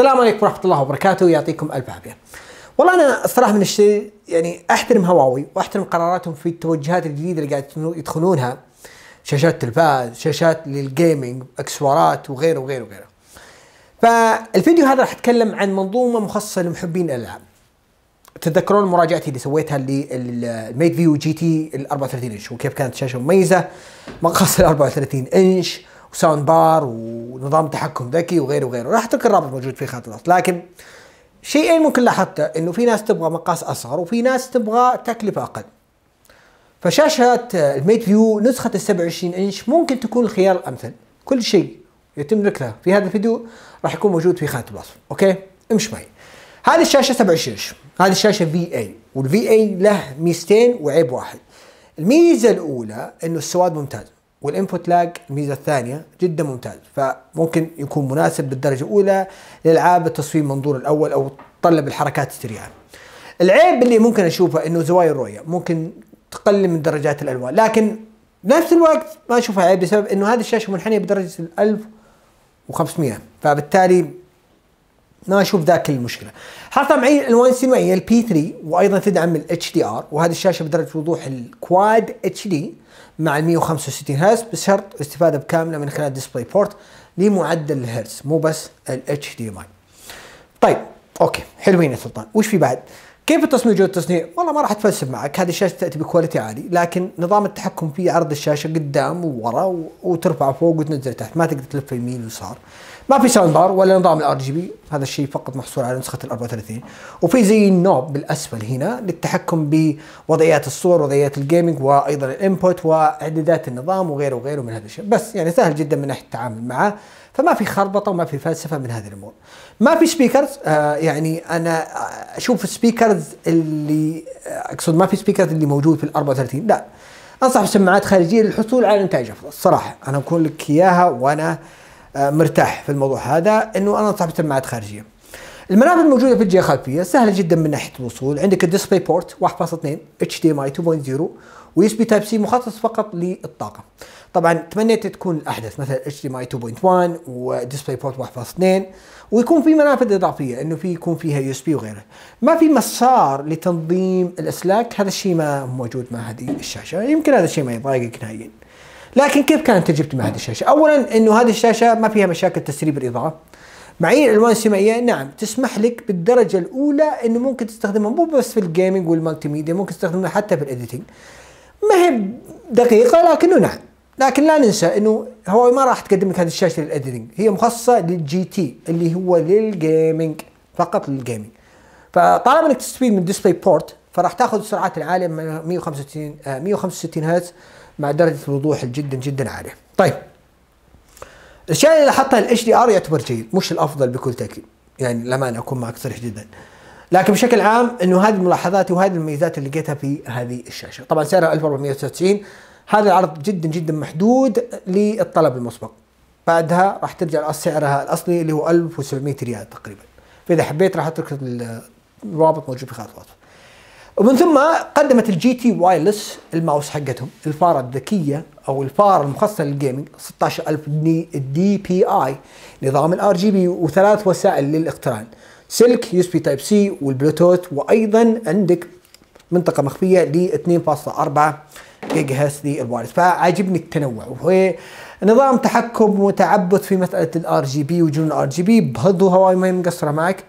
السلام عليكم ورحمه الله وبركاته يعطيكم الف عافيه. والله انا الصراحه من الشيء يعني احترم هواوي واحترم قراراتهم في التوجهات الجديده اللي قاعد يدخلونها شاشات تلفاز، شاشات للجيمنج، اكسسوارات وغيره وغيره وغيره. فالفيديو هذا راح اتكلم عن منظومه مخصصه لمحبين الالعاب. تتذكرون مراجعتي اللي سويتها للميد فيو جي تي ال 34 انش وكيف كانت شاشه مميزه مقاس ال 34 انش وساوند بار ونظام تحكم ذكي وغيره وغيره راح اترك الرابط موجود في خانه الوصف لكن شيئين ممكن لاحظته انه في ناس تبغى مقاس اصغر وفي ناس تبغى تكلفه اقل فشاشة الميت فيو نسخة ال 27 انش ممكن تكون الخيار الامثل كل شيء يتم ذكره في هذا الفيديو راح يكون موجود في خانه الوصف اوكي امش معي هذه الشاشه 27 انش هذه الشاشه في اي والفي اي له ميزتين وعيب واحد الميزه الاولى انه السواد ممتاز والانبوت لاج الميزه الثانيه جدا ممتاز فممكن يكون مناسب بالدرجه الاولى لالعاب التصوير منظور الاول او تطلب الحركات السريعه. العيب اللي ممكن اشوفه انه زوايا الرؤيه ممكن تقلل من درجات الالوان لكن بنفس الوقت ما اشوفها عيب بسبب انه هذه الشاشه منحنيه بدرجه 1500 فبالتالي ما اشوف ذاك المشكله حاطه معي الوان سينمائيه البي 3 وايضا تدعم الاتش دي ار وهذه الشاشه بدرجه وضوح الكواد اتش دي مع ال 165 هرتز بشرط استفاده بكامله من خلال ديسبلاي بورت لمعدل الهرتز مو بس الاتش دي ماي طيب اوكي حلوين يا سلطان وش في بعد كيف التصميم جوده التصنيع؟ والله ما راح اتفلسف معك، هذه الشاشه تاتي بكواليتي عالي، لكن نظام التحكم في عرض الشاشه قدام وورا وترفع فوق وتنزل تحت، ما تقدر تلف يمين ويسار. ما في ساوند بار ولا نظام الار جي بي هذا الشيء فقط محصور على نسخه ال 34 وفي زي النوب بالاسفل هنا للتحكم بوضعيات الصور وضعيات الجيمنج وايضا الانبوت واعدادات النظام وغيره وغيره من هذا الشيء بس يعني سهل جدا من ناحيه التعامل معه فما في خربطه وما في فلسفه من هذه الامور ما في سبيكرز آه يعني انا اشوف السبيكرز اللي آه، اقصد ما في سبيكرز اللي موجود في ال 34 لا انصح بسماعات خارجيه للحصول على نتائج افضل الصراحه انا اقول لك اياها وانا آه، مرتاح في الموضوع هذا انه انا صاحب سماعات خارجيه المنافذ الموجوده في الجهه الخلفيه سهله جدا من ناحيه الوصول عندك الديسبلاي بورت 1.2 اتش دي ماي 2.0 ويو اس بي تايب سي مخصص فقط للطاقه طبعا تمنيت تكون الاحدث مثلا اتش دي ماي 2.1 وديسبلاي بورت 1.2 ويكون في منافذ اضافيه انه في يكون فيها يو اس بي وغيره ما في مسار لتنظيم الاسلاك هذا الشيء ما موجود مع هذه الشاشه يمكن هذا الشيء ما يضايقك نهائيا لكن كيف كانت تجربتي مع هذه الشاشه؟ اولا انه هذه الشاشه ما فيها مشاكل تسريب الاضاءه معايير الالوان السينمائيه نعم تسمح لك بالدرجه الاولى انه ممكن تستخدمها مو بس في الجيمنج والمالتي ميديا ممكن تستخدمها حتى في الايديتنج ما هي دقيقه لكنه نعم لكن لا ننسى انه هو ما راح تقدم لك هذه الشاشه للايديتنج هي مخصصه للجي تي اللي هو للجيمنج فقط للجيمنج فطالما انك تستفيد من ديسبلاي بورت فراح تاخذ السرعات العاليه 165 165 آه، هرتز مع درجه الوضوح جدا جدا عاليه. طيب الاشياء اللي لاحظتها الاتش دي ار يعتبر جيد مش الافضل بكل تاكيد يعني للامانه اكون معك صريح جدا. لكن بشكل عام انه هذه ملاحظاتي وهذه الميزات اللي لقيتها في هذه الشاشه، طبعا سعرها 1499 هذا العرض جدا جدا محدود للطلب المسبق. بعدها راح ترجع سعرها الاصلي اللي هو 1700 ريال تقريبا. فاذا حبيت راح اترك الرابط موجود في خانه الوصف. ومن ثم قدمت الجي تي وايرلس الماوس حقتهم الفاره الذكيه او الفاره المخصصه للجيمنج 16000 دي بي اي نظام الار جي بي وثلاث وسائل للاقتران سلك يو اس بي تايب سي والبلوتوث وايضا عندك منطقه مخفيه ل 2.4 جيجا هرتز للوايرلس فعاجبني التنوع وهي نظام تحكم وتعبث في مساله الار جي بي وجنون الار جي بي بهض وهواي ما هي مقصره معك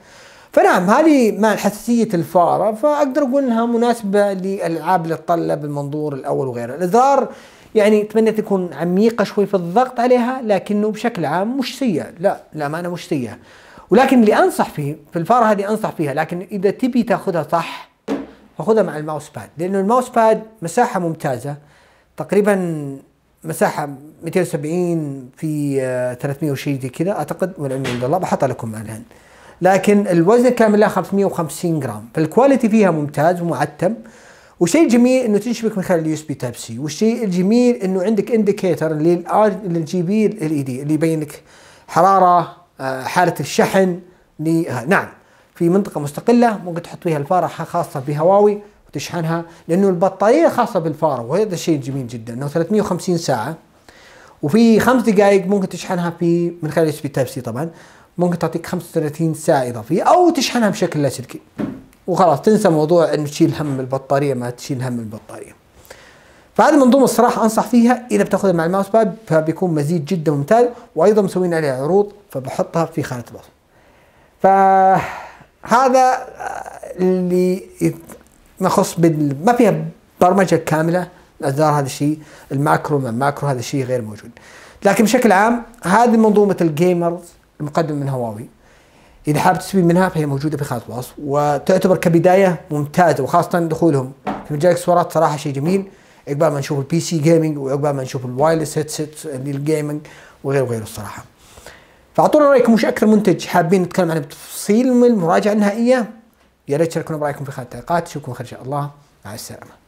فنعم هذه مع حساسية الفارة فأقدر أقول أنها مناسبة للألعاب اللي تطلب المنظور الأول وغيره الإزار يعني اتمنى تكون عميقة شوي في الضغط عليها لكنه بشكل عام مش سيء لا للأمانة مش سيئة ولكن اللي أنصح فيه في الفارة هذه أنصح فيها لكن إذا تبي تاخذها صح فخذها مع الماوس باد لأنه الماوس باد مساحة ممتازة تقريبا مساحة 270 في 300 آه، وشيء زي كذا أعتقد والعلم عند الله بحطها لكم الآن لكن الوزن الكامل لها 550 جرام فالكواليتي فيها ممتاز ومعتم وشيء جميل انه تنشبك من خلال اليو اس بي تايب سي والشيء الجميل انه عندك انديكيتر للجي بي ال اي دي اللي يبين لك حراره آه، حاله الشحن آه، نعم في منطقه مستقله ممكن تحط فيها الفاره خاصه بهواوي وتشحنها لانه البطاريه خاصه بالفاره وهذا الشيء جميل جدا انه 350 ساعه وفي خمس دقائق ممكن تشحنها في من خلال اليو اس بي تايب سي طبعا ممكن تعطيك 35 ساعه اضافيه او تشحنها بشكل لاسلكي وخلاص تنسى موضوع انه تشيل هم البطاريه ما تشيل هم البطاريه فهذه المنظومه الصراحه انصح فيها اذا بتاخذها مع الماوس باد فبيكون مزيد جدا ممتاز وايضا مسوين عليها عروض فبحطها في خانه الوصف فهذا اللي نخص بال ما فيها برمجه كامله الازرار هذا الشيء الماكرو ما الماكرو هذا الشيء غير موجود لكن بشكل عام هذه منظومه الجيمرز المقدم من هواوي اذا حاب تستفيد منها فهي موجوده في خانه الوصف وتعتبر كبدايه ممتازه وخاصه دخولهم في مجال الاكسسوارات صراحه شيء جميل عقبال ما نشوف البي سي جيمنج وعقبال ما نشوف الوايرلس هيدسيت للجيمنج وغيره وغيره الصراحه فاعطونا رايكم وش اكثر منتج حابين نتكلم عنه بتفصيل من المراجعه النهائيه يا ريت تشاركونا برايكم في خانه التعليقات اشوفكم خير ان شاء الله مع السلامه